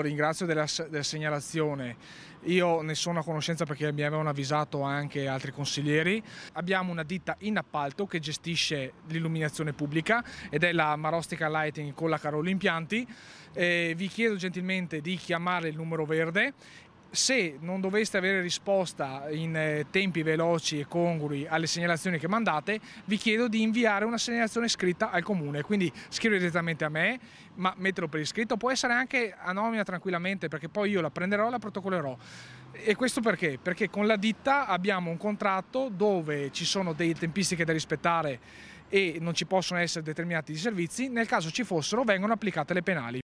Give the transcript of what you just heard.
Ringrazio della, della, segnalazione, io ne sono a conoscenza perché mi avevano avvisato anche altri consiglieri. Abbiamo una ditta in appalto che gestisce l'illuminazione pubblica ed è la Marostica Lighting con la Carolo Impianti. Eh, vi chiedo gentilmente di chiamare il numero verde se non doveste avere risposta in eh, tempi veloci e congrui alle segnalazioni che mandate, vi chiedo di inviare una segnalazione scritta al comune, quindi scrivere direttamente a me, ma metterlo per iscritto, può essere anche anonima tranquillamente perché poi io la prenderò e la protocollerò. E questo perché? Perché con la ditta abbiamo un contratto dove ci sono delle tempistiche da rispettare e non ci possono essere determinati servizi, nel caso ci fossero vengono applicate le penali.